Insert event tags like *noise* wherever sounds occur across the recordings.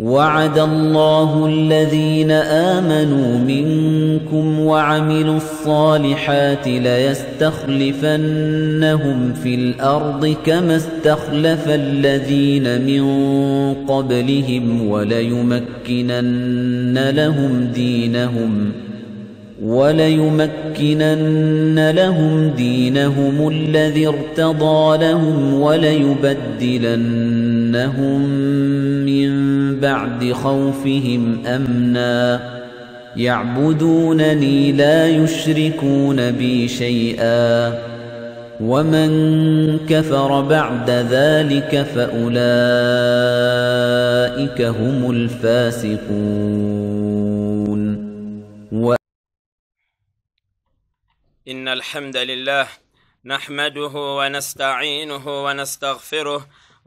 وعد الله الذين آمنوا منكم وعملوا الصالحات ليستخلفنهم في الأرض كما استخلف الذين من قبلهم وليمكنن لهم دينهم وليمكنن لهم دينهم الذي ارتضى لهم وليبدلن انهم من بعد خوفهم أمنا يعبدونني لا يشركون بي شيئا ومن كفر بعد ذلك فأولئك هم الفاسقون و... إن الحمد لله نحمده ونستعينه ونستغفره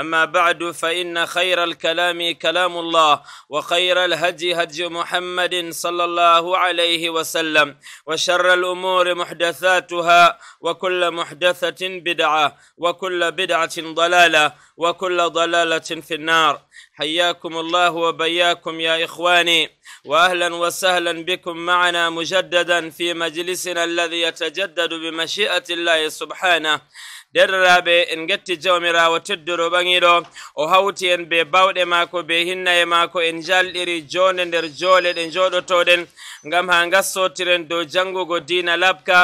أما بعد فإن خير الكلام كلام الله وخير الهدي هدي محمد صلى الله عليه وسلم وشر الأمور محدثاتها وكل محدثة بدعة وكل بدعة ضلالة وكل ضلالة في النار حياكم الله وبياكم يا إخواني وأهلا وسهلا بكم معنا مجددا في مجلسنا الذي يتجدد بمشيئة الله سبحانه derraɓe en getti jawmirawo teddoro ɓaŋiɗo o hawti en be bawɗe maako be hinna e maako en jalɗiri jonde nder joole ɗe joɗotoɗen ngam ha gassotiren dow jangugo dina labka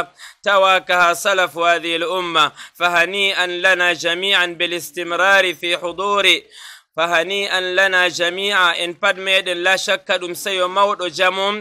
tawa ka ha salaf wadhil umma fahani an lana jamian belistimrari fi huduri fahani an lana jamia en pat meɗen la shakka ɗum seyo mawɗo jamum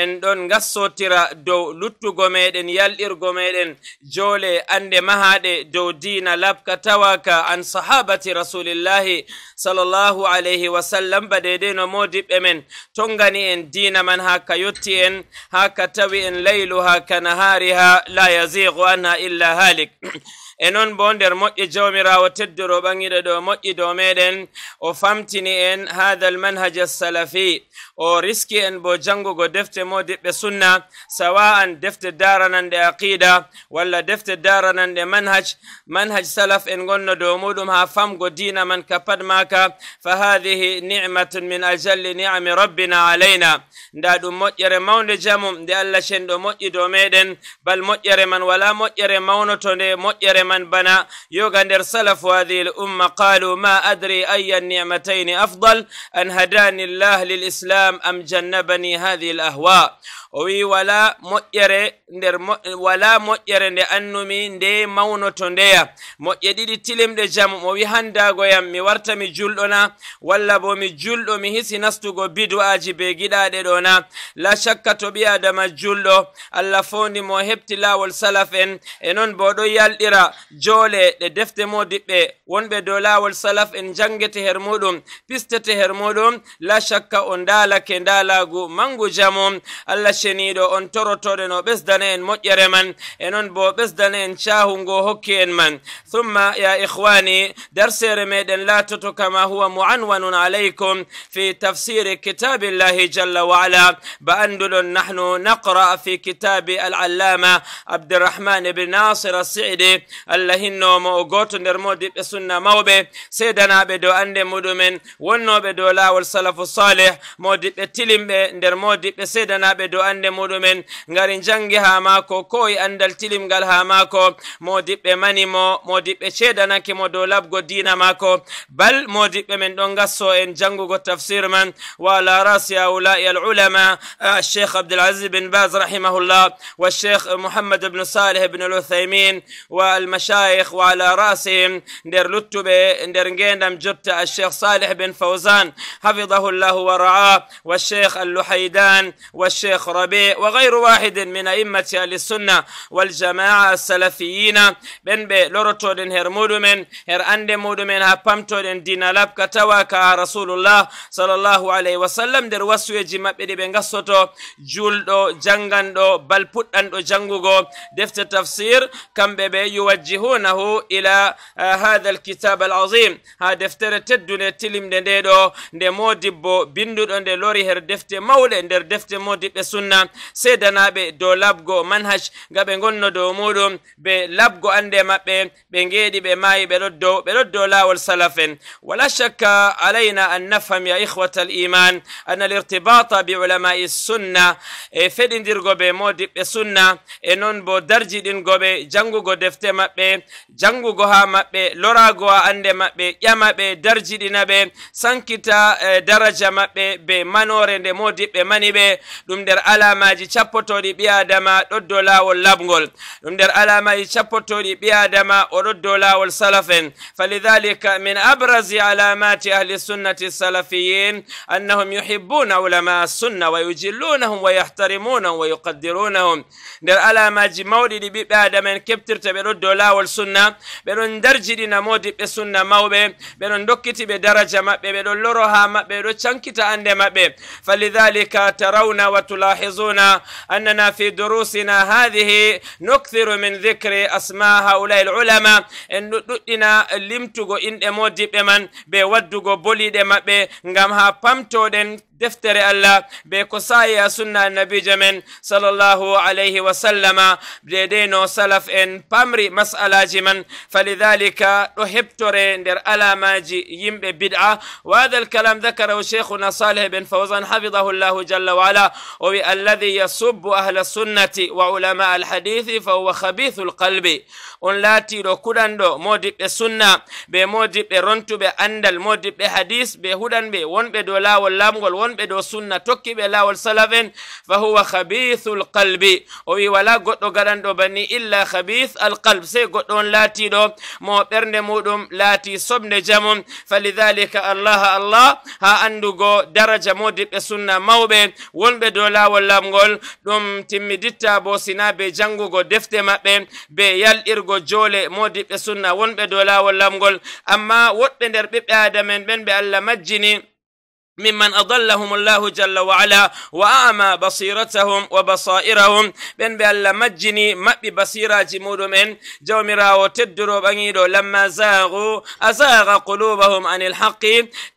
en ɗon gassotira dow luttugo meɗen yalɗirgo meɗen joole ande mahaɗe dow dina labka tawaka an sahabati rasulillahi sallllahu alayhi wa sallam ba dede no modiɓɓe men tongani en dina man ha ka yotti en ha ka tawi en laylu ha ka nahari ha la yazigu anha illa halik *clears throat* e non bo nder moƴƴe jawmirawo teddoro ɓaŋiɗo ɗo moƴƴi dow meɗen o famtini en hatha almanhaj assalafi o riski en bo jangugo defte modiɓɓe sunna sawa'an defte daranande aqida walla defte daranande manhaj manhaj salaf en gonno do muɗum ha famgo dina man ka pat maka fa hadihi ni'matun min ajalli ni'ami rabbina alayna nda ɗum moƴƴere mawnde jamum nde allah cenɗo moƴƴi dow meɗen bal moƴƴere man wala moƴƴere mawnoto nde moƴƴere man من بنى يوغاندر سلف هذه الأمة قالوا ما أدري أي النعمتين أفضل أن هداني الله للإسلام أم جنبني هذه الأهواء owi wala moƴƴere nder wala moƴƴere nde annumi nde mawnoto ndeya moƴƴe ɗiɗi tilimɗe jamu o wi handagoyam mi warta mi julɗo na walla bo mi julɗo mi hisi nastugo bidu'aji be giɗaɗe ɗo na la shakka to ɓi adama julɗo allah fondimo hefti lawol salaf en e noon bo ɗo yalɗira jole de defte modiɓɓe wonbe do lawol salaf en jangete her muɗum pistete her muɗum la shakka on dala dalake dalagu mangu jamo alla shenido on torotode no besdane en moƴƴere man e non bo besdane en cahugo hokke en man thumma ya ikhwani darsere meden la toto kama huwa muanwanun alaykum fi tafsiri kitabillahi jalla waala ba anduɗon nahnu naqra fi kitabi al allama abdirahman ibn nasir السعدي allah hinnomo o goto nder modiɓɓe sunna mawɓe seedanaɓe dow ande muɗumen wonnoɓe dow lawol salafu salih modiɓɓe tilimɓe nder modiɓɓe seedanaɓe dow ande muɗumen ngari jangi ha mako ko andal tilimgal ha mako modiɓɓe manimo modiɓɓe ceedanake mo dow labgo dina mako bal modiɓɓe men ɗon gasso en jangugo tafsir man wala رأس هؤلاء العلماء ulama عبد العزيز بن باز رحمه الله والشيخ محمد بن صالح بن العثيمين والم المشايخ وعلى راسهم ندير لتبي ندير نجندم جبت الشيخ صالح بن فوزان حفظه الله ورعاه والشيخ اللحيدان والشيخ ربيع وغير واحد من أئمة أهل السنة والجماعة السلفيين بن بي لورتودن مودومن هر أندي مودمن هابامتودن دينا لابك تواكا رسول الله صلى الله عليه وسلم در وسويجي مبئدي بن غسوتو جولدو جنغاندو بل puɗɗanɗo jangugo defte tafsir kamɓe بي yuwa يوجهونه إلى هذا الكتاب العظيم ها دفتر تدون تلم نديدو nde modibo binduɗo nde lori her defte mawɗe nder defte modiɓe sunna sedanaɓe dow labgo manhaj ga ɓe gonno dow muɗum ɓe labgo ande maɓɓe ɓe geeɗi ɓe maayi ɓeɗo dow ɓeɗo dow lawol salaf en wala shakka alayna an nafham ya ihwata al iman ana lirtibata bi ulamai sunna e feɗidirgo ɓe modiɓɓe sunna e noon bo darjiɗingoɓe jangugo defte maɓɓe maɓɓe jangugo ha maɓɓe lorago ha ande maɓɓe ƴama ɓe darjiɗina ɓe sankita daraja maɓɓe be manore nde modiɓɓe mani ɓe ɗum nder alamaji cappotoɗi ɓi adama ɗo lawol labgol ɗum nder alamaji cappotoɗi ɓi adama o dow lawol salafen en falidhalika min abrasi alamati ahli sunnati salafiyin annahum yuhibbuna ulama sunna wa yujillunahum wa yahtarimunahum wa yuqaddirunahum nder alamaji mawɗi ɗi ɓiɓɓe adama en keptirta ɓe ɗo lawol sunna ɓeɗon darjiɗina modi ɓe sunna mawɓe ɓeɗon dokkiti ɓe daraja maɓɓe ɓeɗon loro ha maɓɓe ɓeɗo cankita ande maɓɓe falidhalika tarawna wa tulahizuna annana fi durusina hadihi nuktiru min dhikri asma haulai lulama en ɗuɗɗina limtugo inɗe modiɓɓe man be waddugo boliɗe maɓɓe ngam ha pamtoɗen دفتر الله بكساي سنة النبي جمن صلى الله عليه وسلم بدين سلف إن بامري مسألة جمن فلذلك رحبتر در ألاماجي يمب بدعة وهذا الكلام ذكره شيخنا صالح بن فوزان حفظه الله جل وعلا الذي يسب أهل السنة وعلماء الحديث فهو خبيث القلب ان لا تيرو كدن دو ɓe modiɓɓe rontuɓe andal بأندل hadis ɓe بهدن بون بدولا واللام والوصف wonɓe ɗo sunna tokkiɓe lawol salaven fa huwa khabithu l qalbi o wi wala goɗɗo gaɗanɗo banni illa khabith alqalb sey goɗɗo on laatiɗo mo ɓernde muɗum laati soɓde jamum falidalika allah allah ha andugo daraja modiɓɓe sunna mawɓe wonɓe dow lawol lamgol ɗum timmiditta bo sina be jangugo defte maɓɓe be yalɗirgo joole modiɓɓe sunna wonɓe dow lawol lamgol amma woɗɓe nder ɓiɓɓe adamen ɓen ɓe allah majjini ممن أضلهم الله جل وعلا وأعمى بصيرتهم وبصائرهم بن بألا مجني ما ببصيرة جمود من جومرا وتدرو بنيدو لما زاغوا أزاغ قلوبهم عن الحق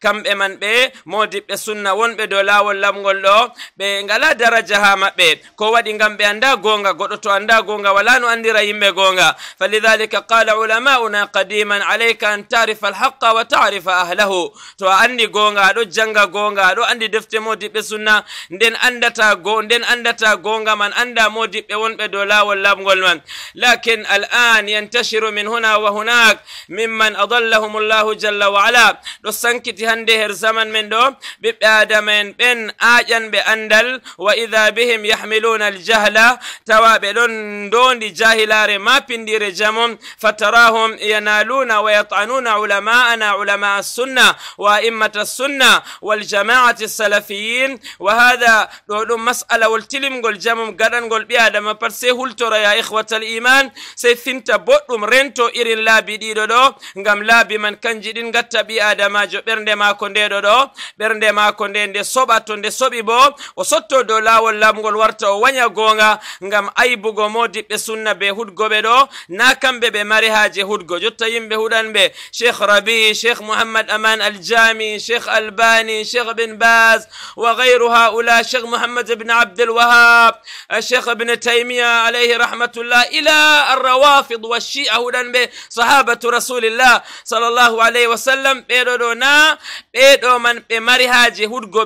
كم بمن بي مودي بسنة ون بدو لا ولم قلو بنغلا درجة هام بي كوواد انغم بأندا غونغا غوتو أندا غونغا ولا نؤندر يم غونغا فلذلك قال علماؤنا قديما عليك أن تعرف الحق وتعرف أهله تو أني غونغا دو جنغا gonga do andi defte modi be sunna nden andata go nden andata gonga man anda modi modiɓɓe wonɓe do lawol labgol man lakin al'an yantashiru min huna wa hunak mimman adallahum Allah jalla wa ala do sankiti hande her zaman men do be adama en ben ajan be andal wa idha bihim yahmiluna al-jahla tawabe don dondi jahilare mapindire jamum fatarahum yanaluna wa yatanuna ulama'ana ulama sunna wa a'immata sunna wal والجماعة السلفيين وهذا دون مسألة والتلم قل جمم قدن قل بيادما برسي هلترى يا إخوة الإيمان سيثنت بطم رنتو إرين لابي ديدو دو ngam laabi man kanji ɗin gatta ɓi adamajo ɓernde mako nde ɗo ɗo ɓernde mako nde nde soɓa to nde soɓi bo o sotto dow laawol lamgol warta o waña gonga ngam aybugo modiɓɓe sunna be hudgoɓe ɗo na kamɓe ɓe mari haaje hudgo jotta yimɓe huɗanɓe cheikh rabi cheikh mouhammad aman aljami cheikh albani الشيخ بن باز وغير هؤلاء الشيخ محمد بن عبد الوهاب الشيخ ابن تيمية عليه رحمة الله إلى الروافض والشيعة هدن صحابة رسول الله صلى الله عليه وسلم بيرونا بيرو من بمرها جهود هدقو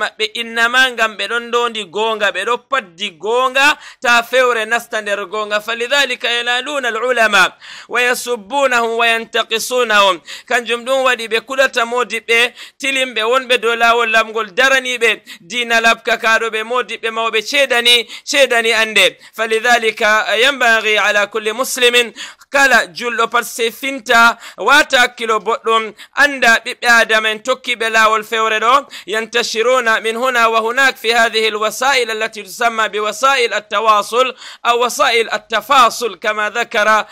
ما بإنما عن بيرون دون دي غونغا بيرو بد دي غونغا تافور نستن دي غونغا فلذلك ينالون العلماء ويسبونهم وينتقصونهم كان جمدون ودي بكل تمودي بتلم بون wonɓe dow laawol lamgol daraniiɓe diina labkakaaɗoɓe modiɓɓe mawɓe ceedani ceedani annde falidalika yambagi ala kulli muslimin kala julɗo pat sefinta wata hakkilo boɗɗum anda ɓiɓɓe adama en tokkiɓe laawol fewre ɗo yantashiruna min huna wa hunak fi hadihi lwasail allati tusamma biwasail التواصل أو وسائل التفاصل كما ذكر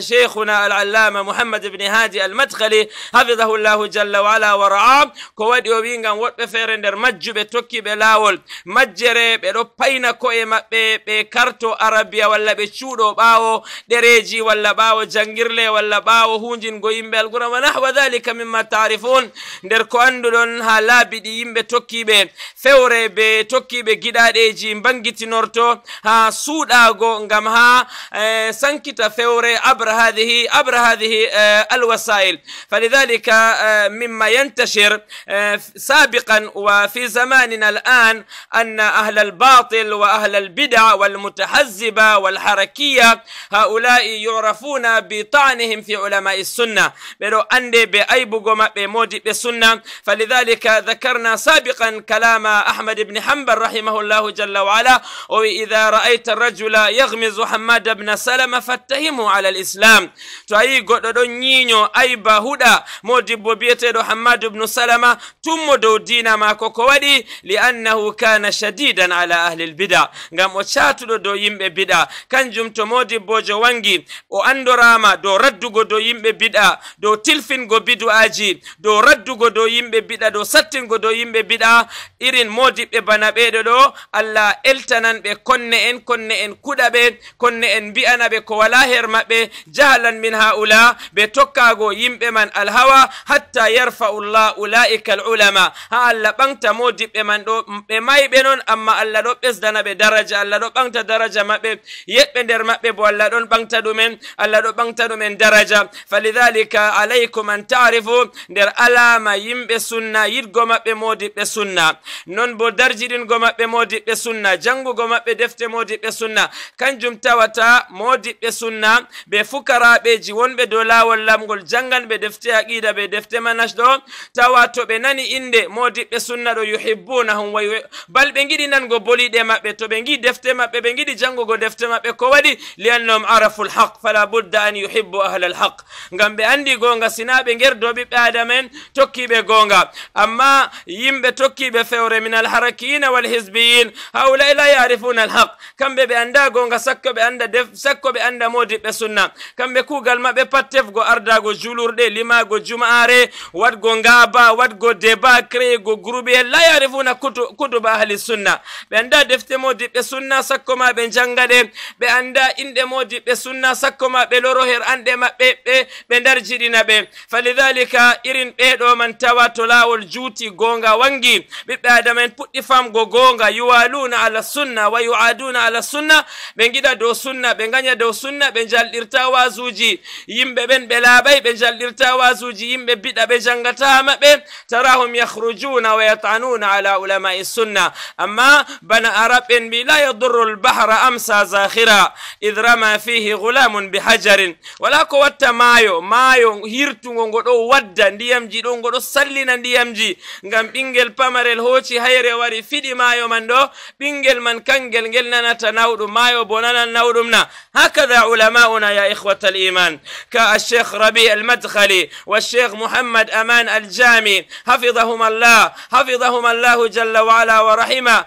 شيخنا العلامة محمد بن هادي المدخلي حفظه الله جل وعلا ورعاه wadi o wi ngam woɗɓe feere nder majjuɓe tokkiɓe laawol majjere ɓe ɗo payna ko'e maɓɓe ɓe karto arabiya walla ɓe cuuɗo ɓaawo ɗereeji walla ɓaawo janngirle walla ɓaawo hunjingo yimɓe alguran wa nahwa dalika mimma tarifun nder ko annduɗon haa laabi ɗi yimɓe tokkiɓe fewre be tokkiɓe giɗaɗeji bangitinor ها سودا ngam ها sankita fewre abra هذه abra هذه alwasail فلذلك مما ينتشر سابقا وفي زماننا الآن أن أهل الباطل وأهل البدع والمتحزبة والحركية هؤلاء يعرفون بطعنهم في علماء السنة بلو أندي بأيبغم بموجب بسنه فلذلك ذكرنا سابقا كلام أحمد بن حنبل رحمه الله جل وعلا وإذا رأيت الرجل يغمز حماد بن سلمة فاتهمه على الإسلام تعيق دون نينيو اي هدى موجب بيته حماد بن سلمة tummo dow dina mako ko waɗi liannahu kana shadidan ala ahli lbida ngam o catuɗo dow yimɓe biɗa kanjum to modibbojo wangi o andorama dow raddugo dow yimɓe biɗa dow tilfingo bidu'aji dow raddugo dow yimɓe biɗa dow sattingo dow yimɓe biɗa irin modiɓɓe bana ɓeɗo ɗo allah eltanan ɓe konne en konne en kuɗaɓe konne en mbi'ana ɓe ko wala her maɓɓe jahalan min ha ula ɓe tokkago yimɓe man alhawa hatta yarfa'u llah ulaika al ulama ha allah ɓanta mo diɓɓe man ɗo ɓe mayɓe noon amma allah ɗo ɓesdana ɓe daraja allah ɗo ɓanta daraja maɓɓe yeɓɓe nder maɓɓe bo allah ɗon ɓanta ɗumen allah ɗo ɓanta ɗumen daraja falidalika alaykum an tarifu nder alama yimɓe sunna yiɗgo maɓɓe modiɓɓe sunna non bo darjiɗingo maɓɓe modiɓɓe sunna jangugo maɓɓe defte modiɓɓe sunna kanjum tawata modiɓɓe sunna ɓe fukaraɓeji wonɓe dow lawol lamgol janganɓe defte aqida ɓe defte manage ɗo tawa to ɓe nani inde modiɓɓe sunna do yuhibbunahum wa bal ɓe giɗi nango boliɗe maɓɓe to ɓe giɗi defte maɓɓe ɓe giɗi jangugo defte maɓɓe ko waɗi liannahum arafu lhaq fala budda an yuhibbu ahla lhaq ngam ɓe andi gonga sinaɓe gerdo ɓiɓɓe adama en tokkiɓe gonga amma yimɓe tokkiɓe fewre min alharakina walhisbiyin haulai la yarifuna alhaq kamɓe ɓe anda gonga sakko be anda def sakko be anda modiɓɓe sunna kamɓe kuugal maɓɓe pat tefgo ardago julurde limago juma'are wadgo ngaba wadgo mo débat créego groupe en la kutuba ahli sunna ɓe anda defte modi ɓe sunna sakko ma ɓe janga ɗe ɓe modi sunna sakko ma loro her anɗe maɓɓe be ɓe darjiɗina be falidalika irin do man tawa lawol juti gonga wangi ɓiɓɓe adama en puɗɗi famgo gonga yuwaluna ala sunna wa yuaduna ala sunna ɓe ngida do sunna be nganya do sunna ɓe jalɗirta wazuji yimbe ben ɓe laaɓay ɓe jalɗirta wazuji yimbe biɗa be jangata maɓɓe تراهم يخرجون ويطعنون على علماء السنة أما بنى أرب لا يضر البحر أمسى زاخرا إذ رمى فيه غلام بحجر ولا قوة مايو مايو هيرتو نغدو ودا ndiyamji ɗo ngoɗo sallina ndiyamji ngam ɓingel pamarel hooci hayre wari fiɗi maayo man ɗo ɓingel man kangel ngel nanata nawɗum maayo bo nanan nawɗum na hakada ulamauna ya ihwata al iman ka alcheikh rabi almadkhali wa alcheikh mouhammad aman aljami hafidahuma allah hafidahuma allahu jalla wala wa rahima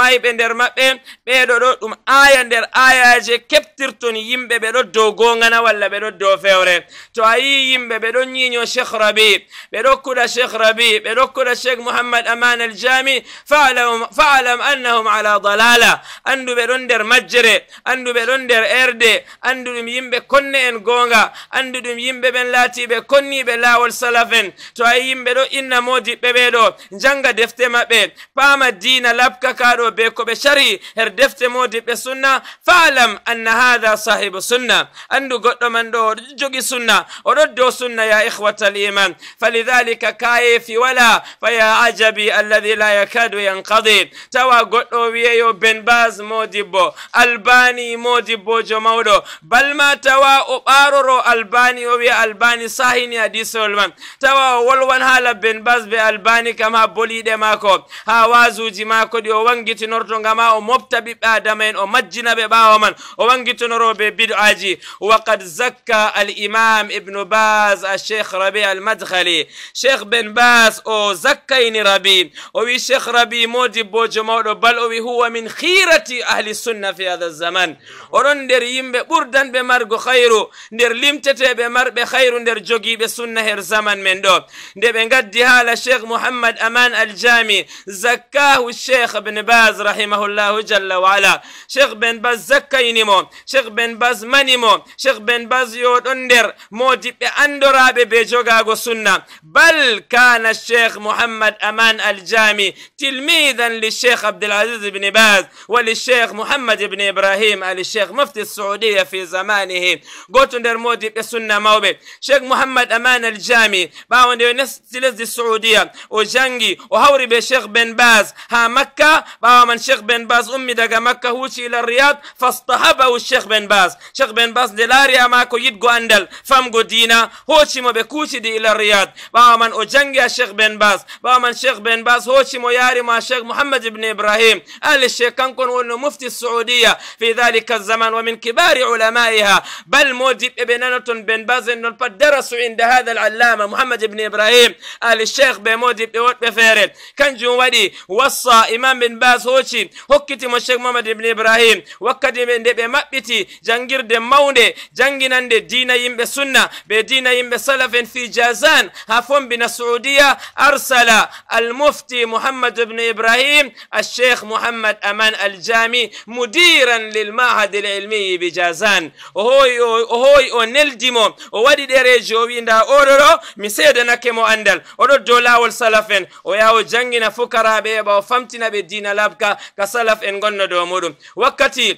mayɓe nder maɓɓe ɓeɗo ɗo ɗum aya nder ayaje keptirton yimɓe ɓe ɗo dow gongana walla ɓe ɗo dow fewre to a yi yimɓe ɓe ɗo ñiño cheikh rabi ɓe ɗo kuɗa cheikh rabi ɓe ɗo kuɗa cheikh mouhammad aman aljami falam annahum ala dalala andu ɓe ɗon nder majjere andu ɓe ɗon nder erde andu ɗum yimɓe konne en gonga andu ɗum yimɓe ɓen laatiɓe konniɓe lawol salaf en to a yimɓe ɗo ginnamoji ɓe ɓeɗo janga defte maɓɓe dina diina labkakaɗo be ko ɓe shari her defte modi ɓe sunna faalam anna hada sahibu sunna andu goɗɗo man ɗo jogi sunna oɗo dow sunna ya ihwata al iman falidalika kayefi wala fa ajabi alladi la yakadu yankadi tawa goɗɗo wiyeyo ben bas modibbo albani modibbojo mawɗo balma tawa o ɓaroro albani o wiya albani sahini hadisewol man tawa o wolwan haala ben بن بس بألباني كما بولي دي ماكو ها وازو جي ماكو دي وانجي تنورتو غما ومبتبي بآدمين ومجنا بباومن وانجي تنورو ببدعاجي وقد زكى الإمام ابن باز الشيخ ربيع المدخلي شيخ بن باز أو زكيني ربي وي شيخ ربي مودي بوجو مودو بل وي هو من خيرة أهل السنة في هذا الزمن oɗon nder yimɓe ɓurdan ɓe margo hayru nder limteteɓe marɓe hayru nder jogiiɓe sunna her zaman men ɗo nde ɓe gaddi مديها للشيخ محمد أمان الجامي زكاه الشيخ بن باز رحمه الله جل وعلا شيخ بن باز زكينمو شيخ بن باز منمو شيخ بن باز يودندر موجب أندرابي بجوغاغو سنة بل كان الشيخ محمد أمان الجامي تلميذا للشيخ عبد العزيز بن باز وللشيخ محمد بن إبراهيم الشيخ مفتي السعودية في زمانه قوتندر موجب بسنة موبي شيخ محمد أمان الجامي باوندر نستلز السعودية وجنجي وهوري بشيخ بن باز ها مكة بابا من شيخ بن باز أمي دقا مكة هوشي إلى الرياض فاصطهبه الشيخ بن باز شيخ بن باز دلاريا ماكو يدقو أندل فمقو دينا هوشي مو بكوشي دي إلى الرياض بابا من أجنجي الشيخ بن باز بابا من شيخ بن باز هوشي مو ياري مع شيخ محمد بن إبراهيم قال الشيخ كون وأنه مفتي السعودية في ذلك الزمان ومن كبار علمائها بل موجب ابن بن باز أنه درسوا عند هذا العلامة محمد بن إبراهيم أهل الشيخ بموجب بيوت بفيرت كان جو ودي وصى إمام بن باز هوشي هكتي الشيخ محمد بن إبراهيم وكدي من دي بمبتي جنجر دي موندي جنجنان دي دينا يمبي سنة بدينا يمبي سلف في جازان هفون بن السعودية أرسل المفتي محمد بن إبراهيم الشيخ محمد أمان الجامي مديرا للمعهد العلمي بجازان وهوي وهوي ونلدمو وودي ديري جوين دا أورورو مسيدنا كمو أندل odo dow laawol salaf en o yawo jangina janngina fukaraɓe heɓa o famtina ɓe dina labka ka salaf en gonno dow muɗum wakkati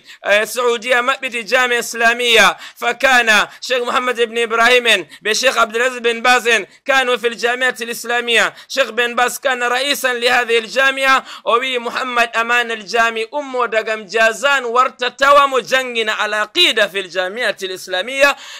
saudiya maɓɓiti jamia islamia fa kana cheikh mouhamad ibne ibrahim en ɓe cheikh abdoulaziz ben bas en kanu fi ljamiati lislamiya cheikh ben bas kana raisan li hadihi ljamia o wi mouhammad aman aljami ummo dagam jazan warta tawamo janngina alaqida fi ljamiati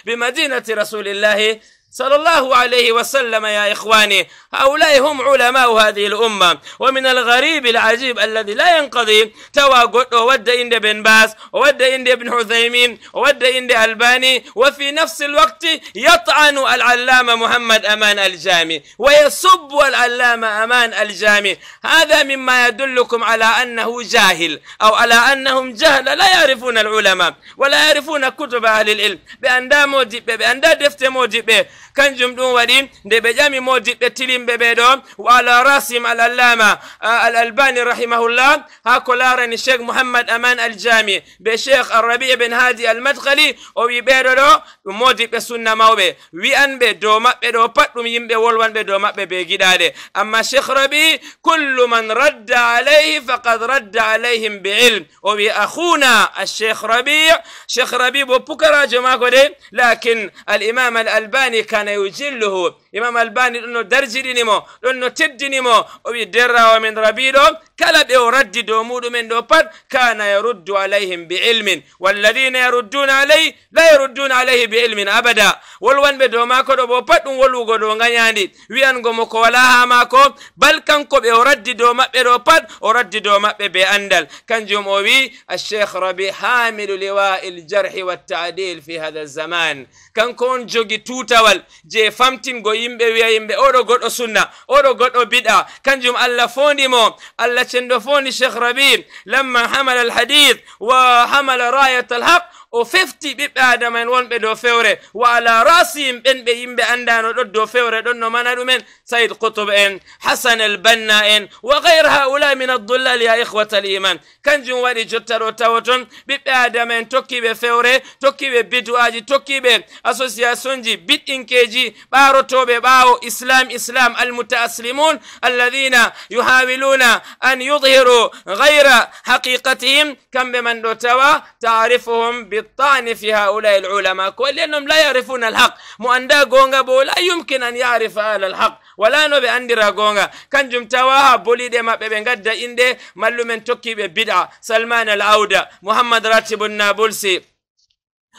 bi madinati rasulillahi صلى الله عليه وسلم يا إخواني هؤلاء هم علماء هذه الأمة ومن الغريب العجيب الذي لا ينقضي تواجد وود عند بن باز وود عند بن حثيمين وود عند الباني وفي نفس الوقت يطعن العلامة محمد أمان الجامي ويسب العلامة أمان الجامي هذا مما يدلكم على أنه جاهل أو على أنهم جهل لا يعرفون العلماء ولا يعرفون كتب أهل العلم بأن دا موجب بأن دا دفت موجب kanjum ɗum waɗi nde ɓe ƴami modiɓɓe tilimɓe ɓeɗo wa ala rasim al allama al albani rahimahullah ha ko larani cheikh mouhammad aman aljami be cheikh arrabia ben hadi almadkali o wi ɓeɗo ɗo ɗum modiɓɓe sunna mawɓe wi'anɓe dow maɓɓe ɗo pat ɗum yimɓe wolwanɓe dow maɓɓe be giɗaɗe amma cheikh rabi kullu man radda alayhi faqad radda alayhim be ilm o wi akhuna الشيخ ربيع شيخ ربيع وبكرة جماعة لكن الإمام الألباني كان أنا يجله إمام الباني لأنه درجي لنمو لأنه تدي نمو وبيدرى ومن ربيلو kala ɓe o raddi dow muɗumen ɗo pat kana yaruddu alayhim bi ilmin walladina yarudduna alayhi la yarudduna alayhi bi ilmin abada wolwanɓe dow mako ɗo bo pat ɗum wolwugo dow gayandi wiyango mo ko wala ha mako bal kanko ɓe o raddi dow maɓɓe ɗo pat o raddi dow maɓɓe be andal kanjum o wi الشيخ ربي حامل لواء الجرح والتعديل في هذا الزمان kanko on jogi tutawal je famtingo yimɓe wiya yimɓe oɗo goɗɗo sunna oɗo goɗɗo biɗa kanjum allah fondimo allah الشندوفوني الشيخ ربيب لما حمل الحديث وحمل راية الحق o fefti ɓiɓɓe adama en wonɓe dow fewre wala ala rasihim ɓen ɓe yimɓe andano ɗo dow fewre ɗon no mana ɗumen said kutub en hasan el banna en wa gayre haula min addullal ya ihwata al iman kanjum waɗi jotta ɗo tawa ton ɓiɓɓe adama en tokkiɓe fewre tokkiɓe bidu'aji tokkiɓe association ji biɗɗinkeji ɓarotoɓe ɓawo islam islam almutaaslimun alladina yuhawiluna an yudhiru gayra haqiqatihim kamɓe man ɗo tawa tarifuhum الطعن في هؤلاء العلماء لأنهم لا يعرفون الحق مؤندا غونغا بو لا يمكن أن يعرف أهل الحق ولا نبي أندي راغونغا كان جمتواها بولي دي ما ببنغد دا إندي مالومن توكي ببدع سلمان العودة محمد راتب النابلسي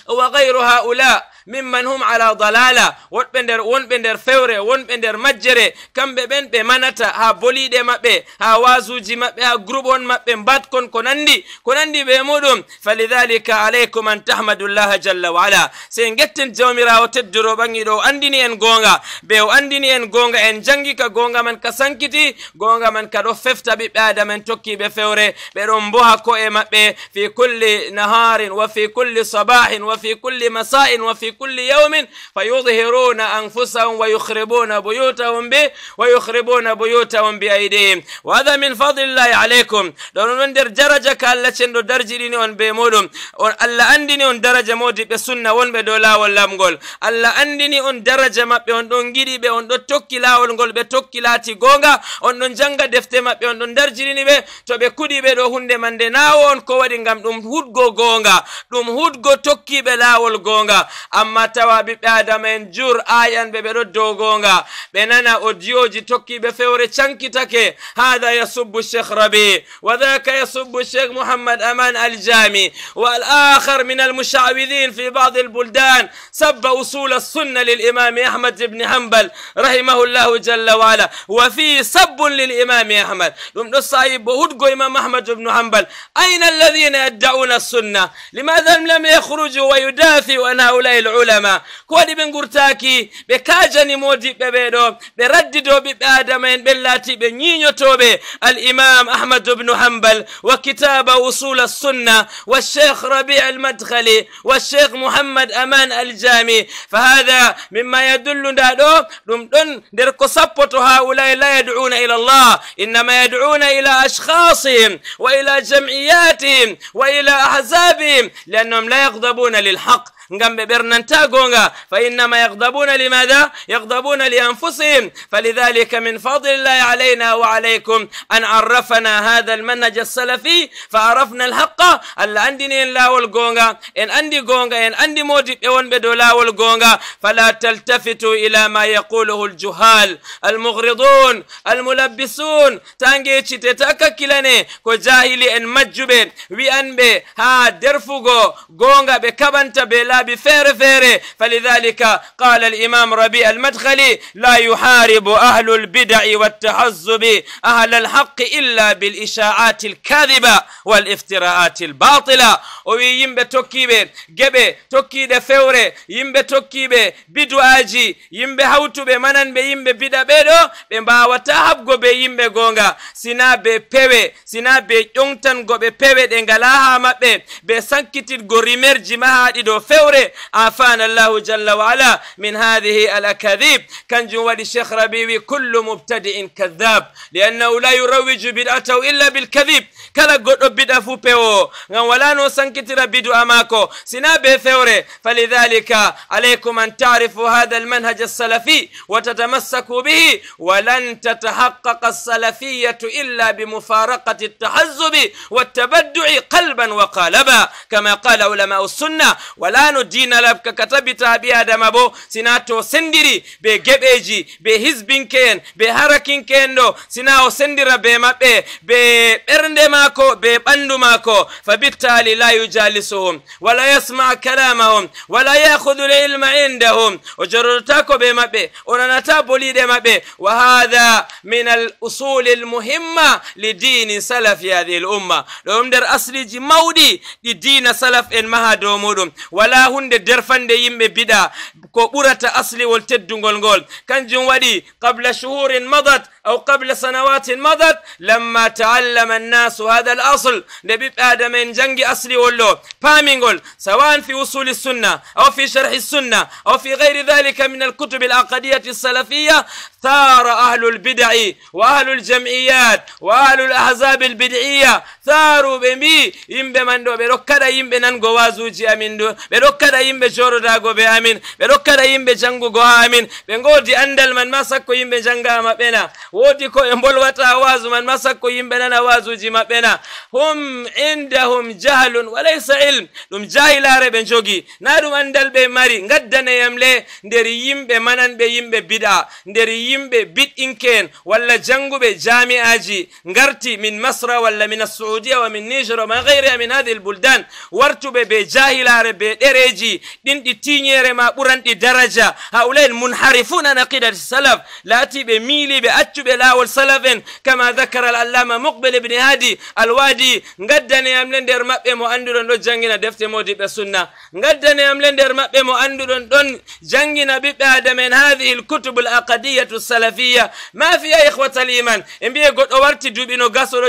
وغير هؤلاء ممن هم على ضلاله ونبندر ونبندر وون ونبندر فوري مجري كم بين بمانتا ها بولي دي مابي ها وازوجي مابي ها غروبون مابي مبات كون كوناندي كوناندي بمودم فلذلك عليكم ان تحمدوا الله جل وعلا سين جتن جوميرا وتدرو بانغي دو انديني ان غونغا بيو انديني ان غونغا ان جانغي كا من كسانكيتي غونغا من كادو ففتا بي بادا من توكي بفوري بيرون بوها كو اي مابي في كل نهار وفي كل صباح وفي كل مساء وفي كل يوم فيظهرون أنفسهم ويخربون بيوتهم به ويخربون بيوتهم بأيديهم وهذا من فضل الله عليكم دون من در درجة كالتشن دو درجيني on be muɗum on allah andini on daraja modiɓe sunna wonɓe dow lawol lamgol allah andini on daraja maɓɓe on ɗon giɗiɓe on ɗo tokki lawol ngol ɓe tokki laati gonga on ɗon janga defte maɓɓe on ɗon darjirini ɓe to ɓe kuɗiɓe ɗo hunde man nde nawo on ko waɗi ngam ɗum hudgo gonga ɗum hudgo tokkiɓe lawol gonga amma tawa ɓiɓɓe adama en jur ayan ɓe ɓeɗo dogonga ɓe nana odiyoji tokkiɓe fewre cankitake hada yasubbu sheikh rabi wa dhaka yasubbu sheikh muhammad aman aljami والآخر من المشعوذين في بعض البلدان سب أصول السنة للإمام أحمد بن حنبل رحمه الله جل وعلا وفي سب للإمام أحمد لم نصعيب هدقو إمام أحمد بن حنبل أين الذين يدعون السنة لماذا لم يخرجوا ويدافعوا عن هؤلاء العلماء كوادي بن غرتاكي بكاجاني مودي ببيدو برددو بآدمين بلاتي بنينيو توبي الإمام أحمد بن حنبل وكتاب أصول السنة والشيخ ربيع المدخلي والشيخ محمد أمان الجامي فهذا مما يدل دادو دمدن دركو سبوتو هؤلاء لا يدعون إلى الله إنما يدعون إلى أشخاصهم وإلى جمعياتهم وإلى أحزابهم لأنهم لا يغضبون للحق ngambe bernanta gonga fa innama yaghdabuna limada yaghdabuna li anfusihim falidhalika min fadlillahi alayna wa alaykum an arrafana hadha almanhaj as-salafi fa arafna alhaqa al andini la wal gonga en andi gonga en andi modi modiɓɓe wonɓe dow lawol gonga fala taltafitu ila ma yaquluhu aljuhal almughridun almulabbisun tange cite ta kakkilane ko jahili en majjuɓe wi'anɓe ha derfugo gonga ɓe kaɓanta be la الباب فير فير فلذلك قال الإمام ربيع المدخلي لا يحارب أهل البدع والتحزب أهل الحق إلا بالإشاعات الكاذبة والافتراءات الباطلة ويم بتوكيب جب توكيد فور يم بتوكيب بدواجي يم بهوتو بمنن بيم ببدا بدو بمبا وتحب جب يم بجونغا سنا بيبي سنا بيونتن جب بيبي دنجلاها مبي بسنكتيد غريمر جماعة إدو فور الدوري عافانا الله جل وعلا من هذه الأكاذيب كان جوالي الشيخ ربيوي كل مبتدئ كذاب لأنه لا يروج بدعته إلا بالكذب kala goɗɗo biɗa fu pewo ngam wala no sankitira bidu'a mako sina be fewre falidhalika alaykum an tarifu hadha almanhaj alsalafi wa tatamassaku bihi walan tatahaqaqa alsalafiyatu illa bimufaraqati altahazzubi والتبدع قلبا وقالبا كما قال علماء السنة ولا no dina lab ka tabita ɓi adama bo sina to sendiri be gebeji be hisbin ken be harakin ɗo sina o sendira be mabbe be bernde mako be bandu mako fa bittali la yujalisuhum wala yasma kalamahum wala yakhudhu ilma indahum o jorotako be mabbe o nanata boliɗe maɓɓe wa hadha min al usul al muhimma li dini salafi hadihi l umma ɗo ɗum asliji maudi di dina salaf en maha wala hunde derfande yimbe bida ko asli wol teddugol ngol kanjum wadi qabla shuhurin madat aw qabla sanawatin madat lamma taallama annasu hada al asl nde ɓiɓɓe adama en jangi asliwol ɗo paamigol sawan fi usuli sunna aw fi sharhi sunna aw fi gayri dhalika min alkutubi ثار أهل البدع وأهل الجمعيات وأهل الأحزاب البدعية ثاروا بمي يمبي من دو بروكدا يمبي نانغو وازوجي أمين دو rokkata yimɓe coɗotago be amin ɓe kada yimɓe jangu go amin be ngodi andal man masako sakko janga maɓɓe na ko e bolwata wazu man masako sakko nana wasuji maɓɓe na hum indahum jahlun walaysa ilm ɗum jahilare be jogi na dum andal be mari yimbe manan be yimbe bida der yimbe nder inken wala jangu be jami'aji garti min masra walla min saudiya wa min niger wa ma gayriha min hadihi lbuldan wartu be jahilare be der ɗereji ɗin ɗi tiñere ma ɓuran ɗi daraja haulail munharifuna an aqidati salaf laatiɓe be accuɓe be salaf en kama dakara al allama muqbil ibni hadi alwadi gaddane am le nder maɓɓe mo annduɗon ɗo jangina defte modiɓe sunna gaddane am le nder maɓɓe mo annduɗon ɗon jangina ɓiɓɓe adama en hadihi lkutube l aqadiyatu salafiya ma fiya ihwata l iman e mbiye warti duuɓi no gasoɗo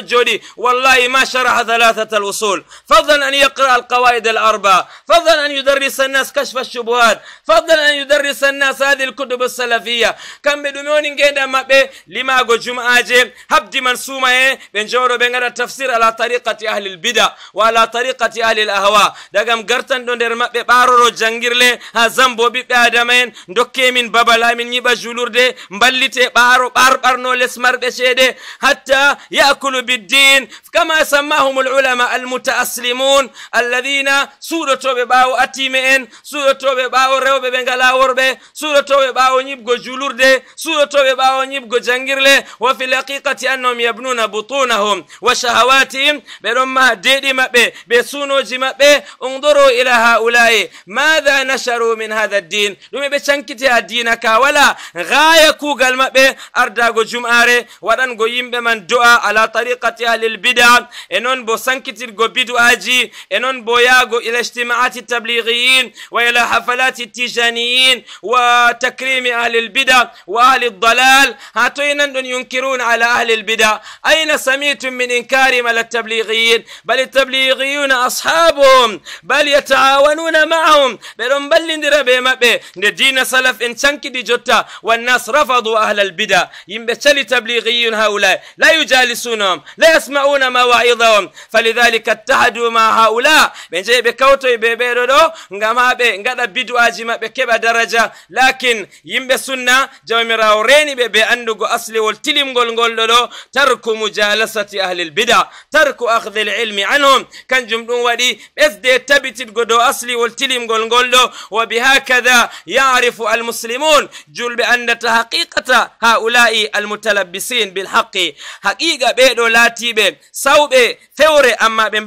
wallahi ma sharaha halatat al usul fadlan an yaqra al qawaid al arba fadlan يدرس الناس كشف الشبهات فضلا أن يدرس الناس هذه الكتب السلفية كم بدون جدا ما به لما جو جمعة جي من منسومة إيه؟ بين جورو بين على تفسير على طريقة أهل البدع وعلى طريقة أهل الأهواء دعم قرتن دون در ما به بارو جنجر له هزمبو بي آدمين إيه؟ دكي من بابلا من يبا جلور دي مبلت بارو بار بارنو لسمر بشيدي حتى يأكل بالدين كما سماهم العلماء المتأسلمون الذين سورة بباو lattiime en suuɗotoɓe ɓaawo rewɓe ɓe ngala worɓe suuɗotoɓe bawo nyibgo julurde suuɗotoɓe bawo nyibgo jangirle wa fil haqiqati annahum yabnuna butunahum wa shahawatihim ɓeɗon dedi mabbe be sunoji mabbe unduru ila haulai madha nasharu min hadha ad-din ɓe be ha dina ka wala gaya kugal maɓɓe ardago jum'are go yimbe man do'a ala tariqati ahlil e enon bo sankitirgo bidu'aji e enon bo yago ila ijtimaati tabli التبليغيين وإلى حفلات التيجانيين وتكريم أهل البدع وأهل الضلال هاتين ينكرون على أهل البدع أين سميتم من إنكارهم على التبليغيين بل التبليغيون أصحابهم بل يتعاونون معهم بل بل بما مبه ندين سلف إن دي جتا والناس رفضوا أهل البدع ينبتلي تبليغيون هؤلاء لا يجالسونهم لا يسمعون مواعظهم فلذلك اتحدوا مع هؤلاء بين جيب كوتو بيبيرو ngamabe ngada bidu aji mabe keba daraja lakin yimbe sunna jawmirawo reni bebe be andugo asliwol tilimgol ngol dodo tarku mujalasati ahli bida tarku ahdil ilmi anhum kanjum ɗum waɗi ɓesde godo asli asliwol tilimgol ngol wabi hakada yaarifu al muslimun julbe andata haqiqata haula'i al mutalabisin bil haqi haqiga bedo latibe sawbe ɓe amma ɓe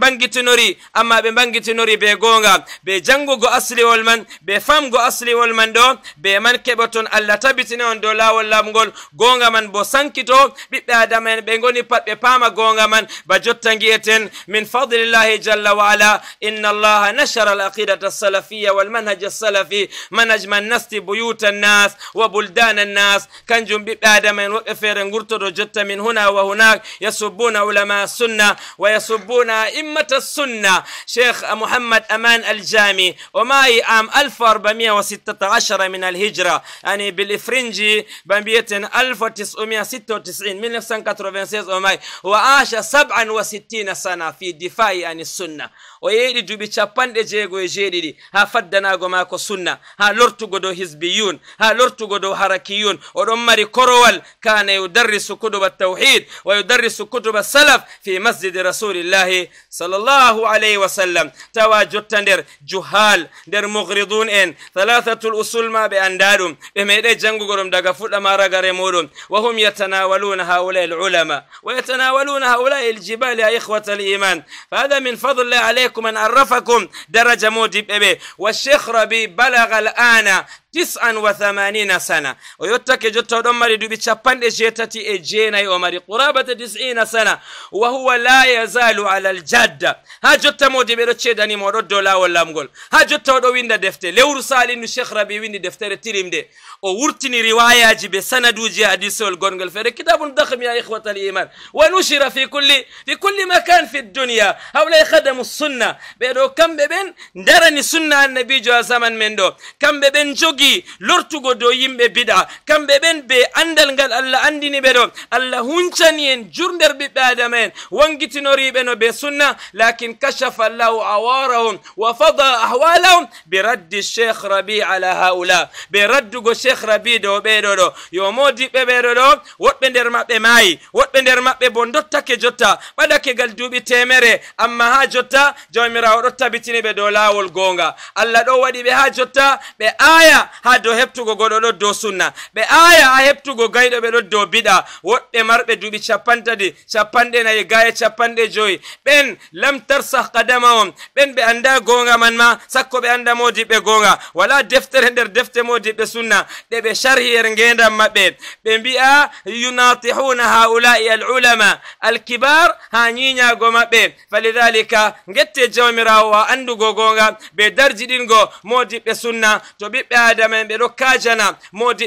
amma be begonga beja asli asliwol man be asli asliwol man do be man keɓa ton allah tabitini on dow lawol lamgol gonga man bo sankito bibbe adama en be goni pat be pama gonga man ba jotta gi'eten min fadlillahi jalla wa ala inna allaha nashara alaqidata as-salafiyya wal manhaj man nasti buyuta nas wa an-nas kanjum bibbe adama en woɓɓe fere ngurtodo jotta min huna wa hunak yasubuna ulama sunna wa yasubbuna immata sunna sheikh muhammad aman al-jami يعني وماي عام 1416 من الهجرة يعني بالإفرنجي بمبيتن 1996 1996 وماي وعاش 67 سنة في دفاع عن السنة o yeeɗi duuɓi capanɗe jeego e jeeɗiɗi ha faddanago maako sunna ha lortugo dow hisbiyun ha lortugo dow harakiyun oɗon mari korowal kana yudarrisu kutuba tawhid wa yudarrisu kutuba salaf fi masjidi rasulillahi sallllahu alayhi wa sallam tawa jotta nder juhal nder mugridun en thalathatul usul ma ɓe anda ɗum ɓe meeɗe jangugo ɗum daga fuɗɗama ragare muɗum wa hum yatanawaluna haula haulai العلماء ويتناولون هؤلاء الجبال يا إخوة الإيمان فهذا من فضل الله عليكم عليكم من عرفكم درجة موجب إبه والشيخ ربي بلغ الآن tisan wa thamanina sana oyo take jotta oɗon mari duuɓi capanɗe jeetati e jeenayi o mari qurabata tisina sana wa huwa la yazalu ala aljadda ha jotta modi ɓeɗo ceedanima oɗo dow lawol lamgol ha jotta oɗo winda defte lewru salinu cheikh rabi windi deftere tilimde o wurtini riwayaji be sanaduji hadisol gongol feere kitabun dahm ya ihwata al iman wa nushira fi kulli fi kulli makan fi dunia hawlay khadamu sunna ɓeɗo kamɓe ɓen darani sunna annabijo a zaman men ɗo kamɓe ɓen jogi jogi lortugo dow yimɓe biɗa kamɓe ɓen be andal ngal allah andini ɓe ɗo allah huncani en jurnder ɓiɓɓe adama en wangitinoriɓe no be sunna lakin kashafa allahu awarahum wa fada ahwalahum be raddi cheikh rabi ala haula be raddugo cheikh rabi dow ɓeɗo ɗo yo modiɓɓe ɓeɗo ɗo woɗɓe nder maɓɓe maayi woɗɓe nder maɓɓe bo dottake jotta ɓadake gal duuɓi temere amma ha jotta jawmirawo ɗo tabitini ɓe dow lawol gonga allah ɗo waɗi ɓe ha jotta ɓe aya ha dow heɓtugo goɗo ɗo dow sunna ɓe aya ha heɓtugo gayɗo ɓe ɗo dow biɗa woɗɓe marɓe duuɓi capantati capanɗe nayi gaye capanɗe joyi ɓen lam tarsah kadama on ɓen ɓe anda gonga man ma sakko ɓe anda modiɓɓe gonga wala deftere nder defte modiɓɓe sunna ɗeɓe sharhi er ngendan maɓɓe ɓe mbi'a yunatihuna haulai al ulama al kibar ha ñiñago maɓɓe falidalika gette jawmirawo ha andugo gonga ɓe darji ɗingo modiɓɓe sunna to ɓiɓɓe ada ɓurda men ɓe ɗo kajana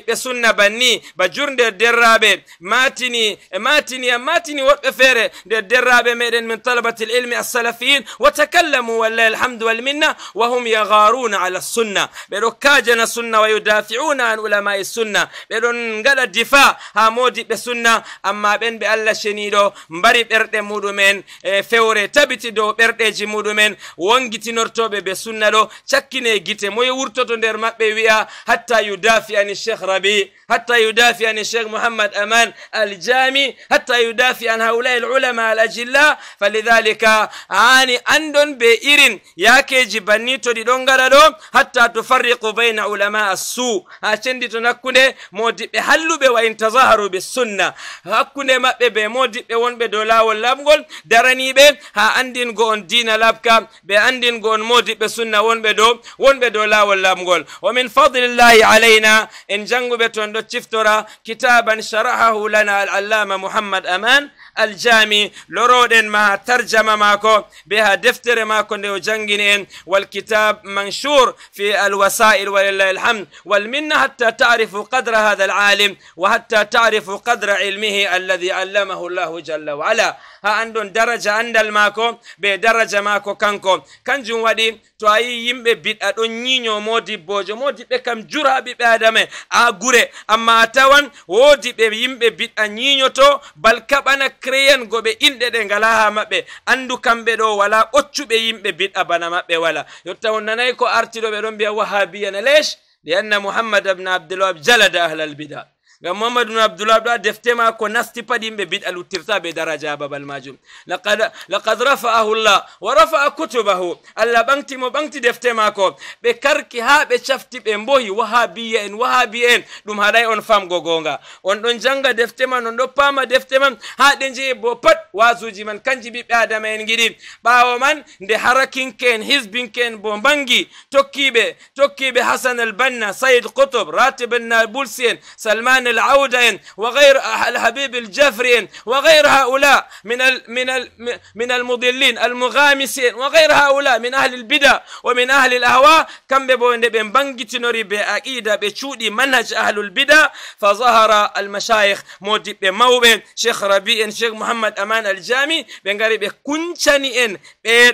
be sunna banni ba jurnde derrabe matini e matini e matini wobbe fere de derrabe meden min talabati ilmi as-salafiyin wa takallamu wallahi alhamdu minna wa hum yagaruna ala sunna ɓeɗo kajana sunna wa yudafiuna an as sunna don gaɗa difa ha be sunna amma ben be allah shenido mbari berde mudumen e fewre tabiti do berdeji mudumen wongitinortobe be sunna do cakkine gite moy wurtoto der mabbe wi'a حتى يدافع عن الشيخ ربيع حتى يدافع عن الشيخ محمد أمان الجامي حتى يدافع عن هؤلاء العلماء الأجلاء فلذلك عاني أندون بإيرين yake jibannito ɗi ɗon gaɗa ɗo hatta tufarriqu baina ulama assu ha cendito nakkunde modiɓɓe halluɓe wa intazaharu tazaharu be sunna hakkunde maɓɓe be modiɓɓe wonɓe dow lawol lamgol daraniɓe ha andingo on dina labka ɓe andingo on modiɓɓe sunna wonɓe dow wonɓe dow lawol lamgol wa fadlillahi alayna en janguɓe ton شفترا كتابا شرحه لنا العلامة محمد أمان الجامي لرودن ما ترجمة ماكو بها دفتر ماكو نيو جنجنين والكتاب منشور في الوسائل ولله الحمد والمنة حتى تعرف قدر هذا العالم وحتى تعرف قدر علمه الذي علمه الله جل وعلا ها عندن درجة عند الماكو بدرجة ماكو كانكو كنجم ودي توايي يمبي بيت أدون نينيو مودي بوجو مودي بكم جرى بيبي آدمي آغوري أما أتوان ودي بيبي يمبي بيت أنينيو تو بل كا kreyango ɓe inɗe ɗe ngala ha maɓɓe andu kamɓe ɗo wala ɓoccuɓe yimɓe bid'a bana maɓɓe wala yotta on nanayi ko artiɗo ɓe ɗon mbiya wahabiya na lesh li anna mouhammad abne abdullah jalada ahlal bida' ngam mamadou bnu abdoullah ɗo a deftema ko nasti padi yimɓe bid a luttirta be daraja ha babal majum laqad rafa'ahu llah wa rafa'a kutubahu allah ɓanti mo ɓanti defte mako ɓe karki ha ɓe cafti ɓe mbohi wahabiya en wahabiya en ɗum haɗay on famgo gonga on ɗon janga defte man on ɗo pama defte man ha ɗe jeyi bo pat wasuji man kanji ɓiɓɓe adama en giɗi ɓawo man nde harakinke en hisbinke en bo bangi tokkiɓe tokkiɓe hasan al banna said kutub ratib al nabulsi en salman حسين العودين وغير الحبيب الجفري وغير هؤلاء من من من المضلين المغامسين وغير هؤلاء من أهل البدع ومن أهل الأهواء كم ببوين بين بنجت نوري بأكيدة بشودي منهج أهل البدع فظهر المشايخ مودي بموبين شيخ ربيع شيخ محمد أمان الجامي غريب بكنشاني إن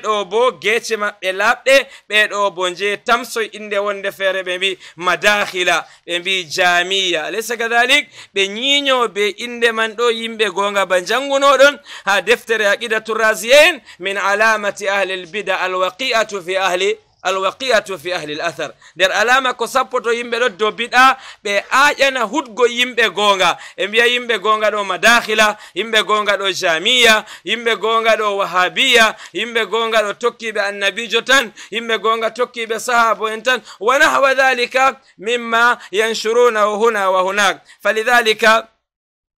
او بو جيتشما ما بلابده او بونجي تمسوي إندي وندفير بمبي مداخلة بمبي جامية ليس كذلك dalik ɓe ñiño be inde man ɗo yimɓe gonga ba jangunoɗon ha deftere aqidatu rasiyen min alamati ahlil bida alwaqi'atu fi ahli alwaqiyatu fi ahli l athar nder alama ko sappo to yimɓe ɗo dobiɗa ɓe aƴana hutgo yimɓe gonga e mbiya yimɓe gonga ɗo madakhila yimɓe gonga ɗo jamiya yimɓe gonga ɗo wahabiya yimɓe gonga ɗo tokkiɓe annabijo tan yimɓe gonga tokkiɓe sahabo en tan wa nahwa dhalika mimma yanshurunahu huna wa hunak falidhalika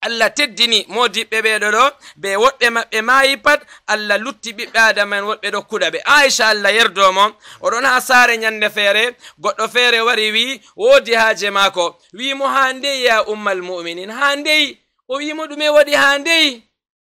allah teddini modiɓɓe ɓeɗo ɗo ɓe woɗɓe maɓɓe mayi pat allah lutti ɓiɓɓe adama'en woɗɓe ɗo kuɗa ɓe aicha allah yerdomo oɗon ha saare ñande feere goɗɗo feere wari wi woodi haaje maako wimo ha ndeyi ya ummal muminin ha ndeyi o wimo ɗume waɗi ha ndeyi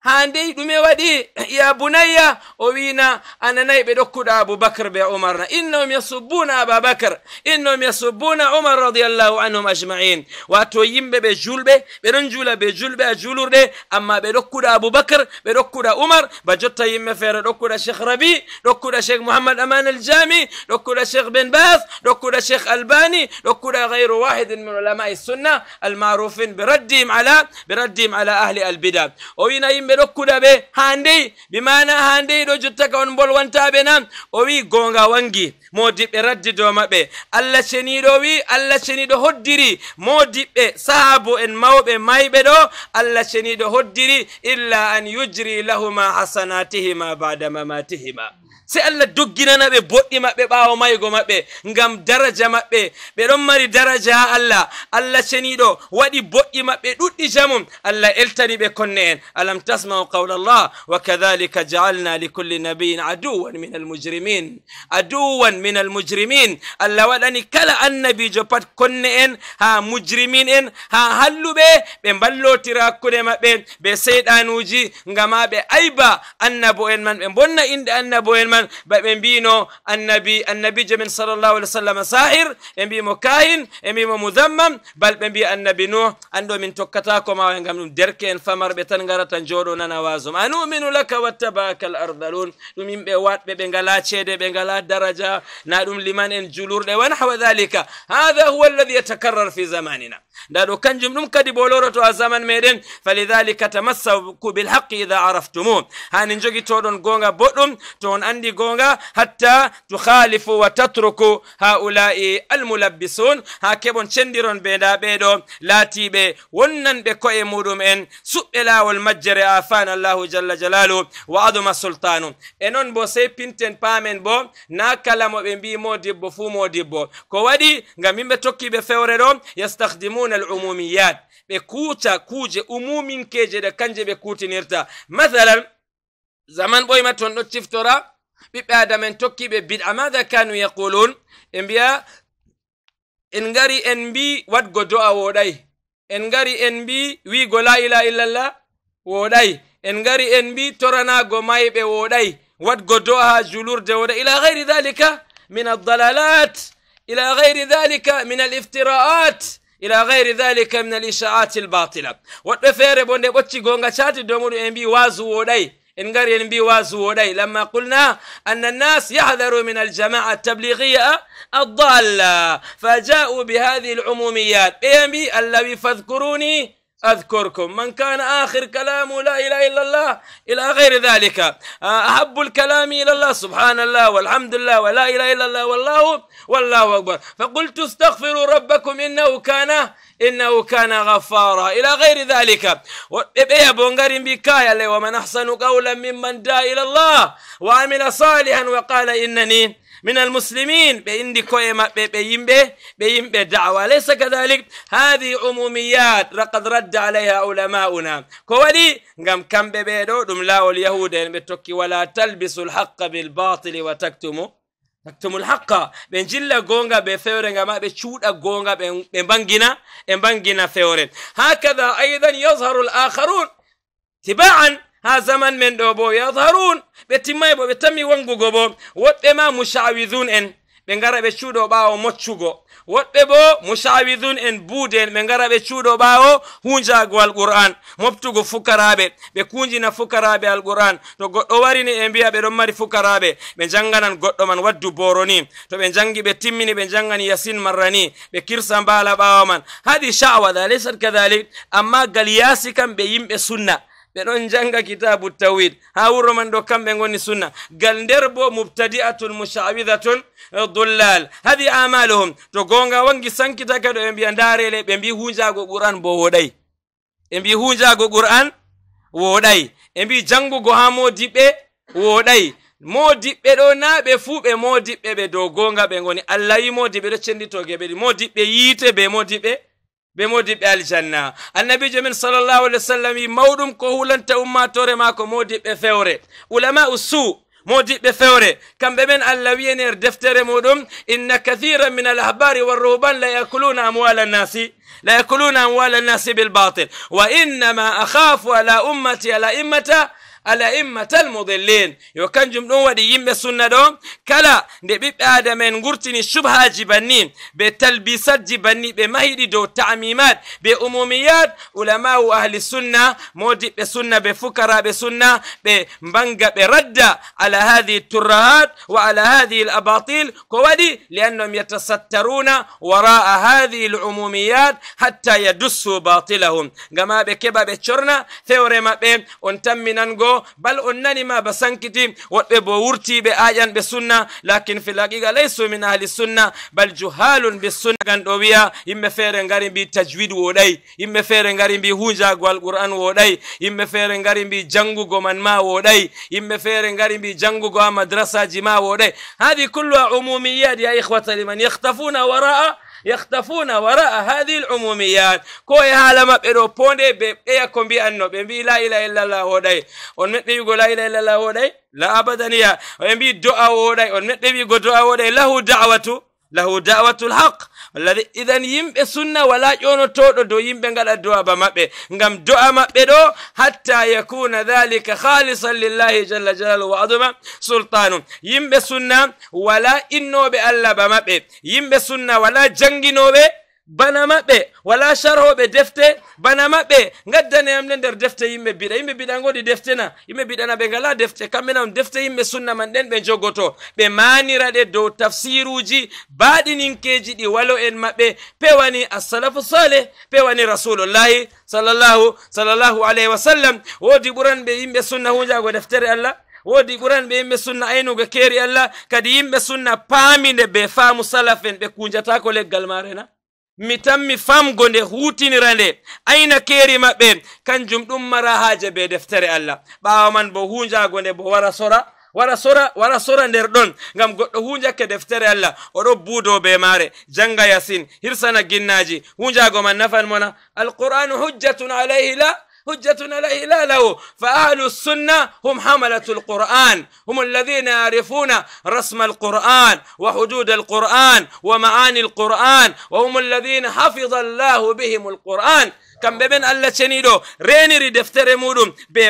handey ɗume waɗi ya bunayya o wina ananayi ɓe ɗokkuɗa aboubacre be umar na innahum yasubbuna ababacre innahum yasubbuna umar radiallahu anhum ajmain wato yimɓe ɓe julɓe ɓeɗon juula be julɓe a julurɗe amma ɓe ɗokkuɗa aboubacre ɓe ɗokkuɗa umar ba jotta yimɓe feere ɗokkuɗa cheikh rabi ɗokkuɗa cheikh mouhammad aman aljami ɗokkuɗa cheikh ben bas ɗokkuɗa cheikh albani ɗokkuɗa gayru wahidin min ulama sunna almarufin biraddihim ala biraddihim ala ahli albida o wina yimɓe ɓe ɗokkuɗa ɓe ha ndeyi bimana ha ndeyi ɗo jotta ka on bolwantaɓe nan o wi gonga wangi modiɓɓe raddi dow maɓɓe allah ceniɗo wi allah ceniɗo hoddiri modiɓɓe sahabu en mawɓe mayɓe ɗo allah ceniɗo hoddiri illa an yujri lahuma hasanatihima badamamatihima sai Allah na be boddi mabbe bawo maygo mabbe ngam daraja mabbe be don mari daraja ha Allah Allah ceniɗo wadi boddi mabbe duddi jamum Allah eltani be konne en alam tasma'u qawla Allah wa kadhalika ja'alna li kulli nabiyyin aduwan min almujrimin aduwan min almujrimin Allah wadani kala annabi jo pat konne en ha mujrimin en ha hallube be ballotira kude mabbe be seydanuji ngama ɓe ayba annabo en man be bonna inde annabo en man مثلا ɓe mbino annabi annabijo men sallllahu alih w sallam sahir ɓe mbimo kahin ɓe mbimo mudammam bal ɓe mbi annabi nuh anɗo min tokkatako ma gam ɗum derke en famarɓe tan garata jooɗo nana wasum anuminu laka wattabaka l ardalun ɗum yimɓe watɓe ɓe ngala ceede ɓe ngala daraja na ɗum liman en julurɗe wa nahwa dhalika hada huwa alladi yatakarrar fi zamanina nda ɗo kanjum ɗum kadi boloroto a zaman meɗen falidhalika tamassaku bilhaqi ida araftumuh hani jogitoɗon gonga boɗɗum to on andi دي غونغا حتى تخالف وتترك هؤلاء الملبسون هاكبون شندرون بيدا بيدو لاتي بي ونن بكوي مودوم ان سؤلا والمجر آفان الله جل جلاله وعظم سلطانه انون بو سي بنتن بامن بو نا كلامو بمبي مودبو فو مودبو كو ودي غاميمبه توكي بفوري دو يستخدمون العموميات ɓe kuuta kuuje umuminkeje ɗe kanje ɓe kutinirta mathalan zaman ɓoyma ton ɗo ciftora بيب آدم توكي ببيد أما كانوا يقولون انبيا بيا إن غري إن بي وات غدو أوداي إن غري إن وي غلا إلا إلا الله ووداي إن غري إن بي تورنا غماي بوداي وات غدو ها جلور جودا إلى غير ذلك من الضلالات إلى غير ذلك من الافتراءات إلى غير ذلك من الإشاعات الباطلة وات بوندي بوتشي غونغا شاتي دومو إن وازو ووداي انقر ينبي واسودي لما قلنا أن الناس يحذروا من الجماعة التبليغية الضالة فجاءوا بهذه العموميات إيه بي الذي فاذكروني أذكركم من كان آخر كلامه لا إله إلا الله إلى غير ذلك آه، أحب الكلام إلى الله سبحان الله والحمد لله ولا إله إلا الله والله والله أكبر فقلت استغفروا ربكم إنه كان إنه كان غفارا إلى غير ذلك إيه بونغارين بكاية ومن أحسن قولا ممن دعا إلى الله وعمل صالحا وقال إنني من المسلمين بإندي كويما بيمبي بيمبي دعوة ليس كذلك هذه عموميات لقد رد عليها علماؤنا كوالي قام كم بيدو دم لاو اليهود يعني بتوكي ولا تلبسوا الحق بالباطل وتكتموا تكتم الحق بين جلا غونغا بفورن ما بشودا غونغا بين بانجينا بانجينا فورن هكذا أيضا يظهر الآخرون تباعا ha zaman men ɗo bo yadharun ɓe timmay bo ɓe tammi wangugo bo woɓɓe ma mushawidun en ɓe gara ɓe cuuɗo ɓawo moccugo woɗɓe bo mushawidun en buude en ɓe gara ɓe cuuɗo ɓawo hunjagowal qur'an moftugo fukaraɓe ɓe kujina fukaraɓe al qur'an to goɗɗo warini ɓe mbiya ɓe ɗon mari fukaraɓe ɓe janganan goɗɗo man waddu boro ni to ɓe jangi ɓe timmini ɓe jangan yasin marra ni ɓe kirsa mbala ɓawo man haɗi chawa dalisat kadalik amma gal yaasi kam ɓe yimɓe sunna ɓe ɗon janga kitabu tawhid ha wuro man ɗo kamɓe goni sunna ngal nder bo mubtadi atun mushawida tun eh, dullal hadi amaluhum to gonga wangi sankita kadi ɓe mbiya ndarele ɓe mbi hujago ɓuran bo woɗay ɓe mbi hujago ɓur'an woɗay ɓe mbi jangugo ha modiɓɓe woɗay modiɓɓe ɗo na ɓe fuu ɓe modiɓɓe ɓe dow gonga ɓe goni allah yi modiɓɓe ɗo cenditoge ɓeɗi modiɓɓe yiite be modiɓɓe بمودب بالجنة النبي جميل صلى الله عليه وسلم مودم كهولن توري ماكو مودي فوري ولما أسو مودي فوري كم بمن اللوينير دفتر مودم إن كثيرا من الأحبار والرهبان لا يأكلون أموال الناس لا يأكلون أموال الناس بالباطل وإنما أخاف على أمتي على إمتي ala'imma tal modellen yo kanjum ɗon waɗi yimɓe sunna ɗo kala nde ɓiɓɓe adama'en gurtini shubhaji banni be talbisatji banni ɓe mahiɗi dow ta'mimat be umumiyat ulama'u ahli sunna modiɓɓe sunna be fukaraɓe sunna ɓe mbanga ɓe radda ala hadihi turrahat wa ala hadihi l abatil ko waɗi liannahum yatasattaruna wara'a hadihi l umumiyat hatta yadussu batilahum ngama ɓe keɓa ɓe corna fewre maɓɓe on tamminango ko bal on nani ma ba sankiti woɓɓe bo wurtiɓe aƴan ɓe sunna lakin fil haqiqa laysu min ahli sunna bal juhalun be sunna gan ɗo wiya yimɓe feere ngari mbi tajwid woɗay yimɓe feere ngari mbi hunjago alquran woɗay yimɓe feere ngari mbi jangugo man ma woɗay yimɓe feere ngari mbi jangugo ha madrasaji ma woɗay hadi kullu a umumiyat ya ihwata liman yahtafuna wara'a يختفون وراء هذه العموميات كوي هالما بيرو بوندي بي ايا كومبي انو بي لا اله الا الله داي اون مت بيقول لا اله الا الله داي لا ابدا يا وين بي دعاء داي اون مت بيقول دعاء داي له دعوه له دعوه الحق wallahi idan yimɓe sunna wala ƴonotoɗo dow yimɓe ngaɗa do'a ba maɓɓe ngam do'a maɓɓe ɗo hatta yakuna dhalika khalisan lillahi jalla jalalu wa aduma sultanu yimɓe sunna wala innoɓe allah ba maɓɓe yimɓe sunna wala janginoɓe bana maɓɓe wala sharhoɓe defte bana maɓɓe gaddaneyam nde nder defte yimɓe biɗa yimɓe biɗa godi deftena yimɓe biɗana ɓe ngala defte kamɓena on defte yimɓe sunna man ɗen ɓe jogoto ɓe manira ɗe dow tafsiruji baɗininkeji ɗi walo en maɓɓe pewani assalafu saleh pewani rasulullahi sallllahu sallllahu alayhi wa sallam woodi ɓuranɓe yimɓe sunna hunjago deftere allah woodi ɓuranɓe yimɓe sunna aynugo keeri allah kadi yimɓe sunna paamide be faamu salaf en ɓe kunjatako leggal marena mi tan mi famgo nde hutinira nde aina keri maɓɓe kanjum ɗum mara haje be deftere allah ɓawa man bo hunjago nde bo wara sora wara sora wara sora nder ɗon ngam goɗɗo hunjakke deftere allah oɗo buudo be maare janga yasin hirsana ginnaji hunjago man nafan mona alqur'anu hujjatun alayhi la حجتنا لا إله له فأهل السنة هم حملة القرآن هم الذين يعرفون رسم القرآن وحدود القرآن ومعاني القرآن وهم الذين حفظ الله بهم القرآن كم ببن الله شنيدو ريني ري دفتر مودم بي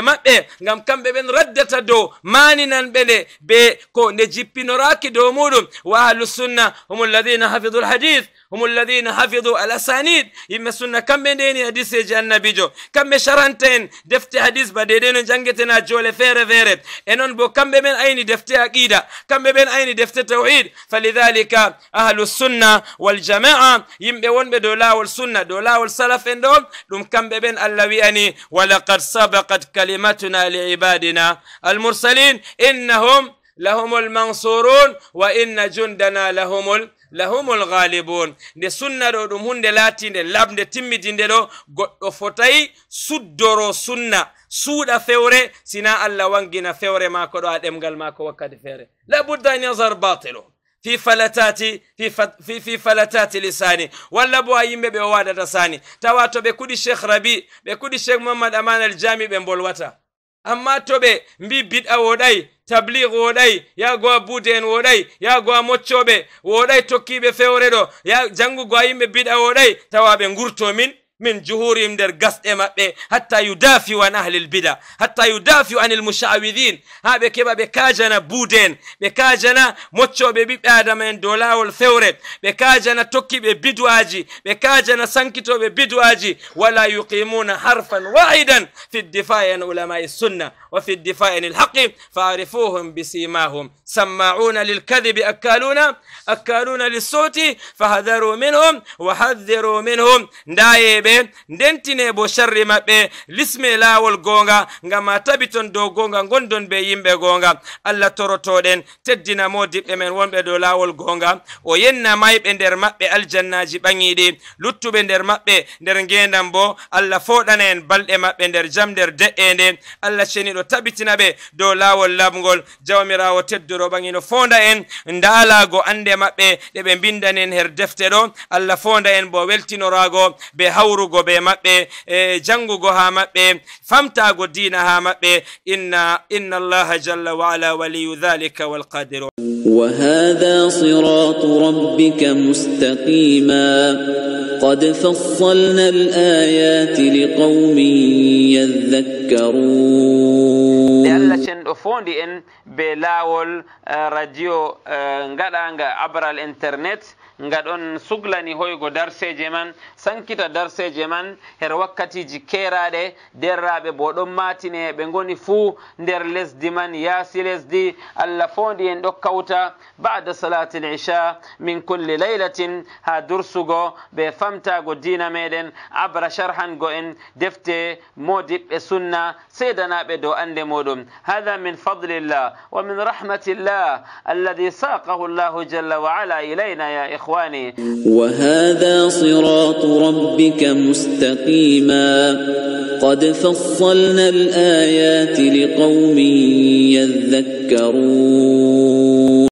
غم كم بين ردت دو مانين بلي بي كو نجيب نراكي دو مودم واهل السنة هم الذين حفظوا الحديث هم الذين حفظوا الاسانيد يما سنة كم من دين حديث النبي جو كم شرانتين دفت حديث بدين جنجتنا جول فير فير انون بو كم من ايني دفت عقيده كم من ايني دفت توحيد فلذلك اهل السنه والجماعه يم بون بدولا والسنه دولا والسلف اندوم دم كم بين اللوياني ولقد سبقت كلمتنا لعبادنا المرسلين انهم لهم المنصورون وان جندنا لهم lahumul ghalibun nde sunna ɗo ɗum hunde laatinde labde timmidinde ɗo goɗɗo fotayi suddoro sunna suuɗa fewre sina allah wangina fewre maako ɗo a ɗemgal maako wakkati feere labudda an yazar batilu fi falatati fi, fi, fi falatati lisani walla bo a yimɓe ɓe o waɗata sani tawa to ɓe kuɗi cheikh rabi ɓe kuɗi cheikh mahamad aman al jami ɓe mbolwata amma to ɓe mbi biɗa woɗay tablir woɗay yahgo a buude en woɗay yahgo a moccoɓe woɗay tokkiɓe fewre ɗo ya janngugo a yimɓe biɗa woɗay tawaɓe ngurtomin من جهورهم در قصد مبه حتى يدافعوا عن أهل البدع حتى يدافعوا عن المشعوذين ها بكبا بكاجنا بودين بكاجنا موتشو ببيب آدمين دولا والثورة بكاجنا توكي ببدواجي بكاجنا سنكتو ببدواجي ولا يقيمون حرفا واحدا في الدفاع عن علماء السنة وفي الدفاع عن الحق فعرفوهم بسيماهم سماعون للكذب أكالون أكالون للصوت فحذروا منهم وحذروا منهم دايب دنتني بشر ما بي لسم لا والغونغا غما تبتون دو غونغا غندون بي يمب غونغا الله ترطودن تدنا مودي بمن وان بدو لا والغونغا وينا مايب اندر ما بي الجنة جبانيدي لطو بندر ما بي درنجين دمبو الله فوتنين بل اما بندر جمدر دئين الله شنيد ino tabitina ɓe dow laawol labgol jawmirawo teddoro bangino fonda en ndaalago annde maɓɓe ɗe ɓe mbindani en her defte do alla fonda en bo weltinorago be hawrugo be mabbe e jangugo ha maɓɓe famtago dina ha mabbe inna inna allaha jalla wa ala waliyu dhalika walqadiru وهذا صراط ربك مستقيما قد فصلنا الآيات لقوم يذكرون nde allah cenɗo fondi en be laawol eh, radio eh, ngaɗanga abral internet nga ɗon suglani hoygo darseje man sankita darseje man her wakkatiji keraɗe derraɓe bo ɗon matine ɓe goni fuu nder lesdi man yaasi lesdi allah fondi en ɗo kawta bada salati lisha min kulle laylatin ha dursugo ɓe famtago dina meɗen abra sharhango en defte modiɓɓe sunna seedanaɓe dow ande moɗum hada min fadlillah wa min rahmatillah alladi saqahu llahu jalla wa ala ilayna ya ikhwa. إخواني وهذا صراط ربك مستقيما قد فصلنا الآيات لقوم يذكرون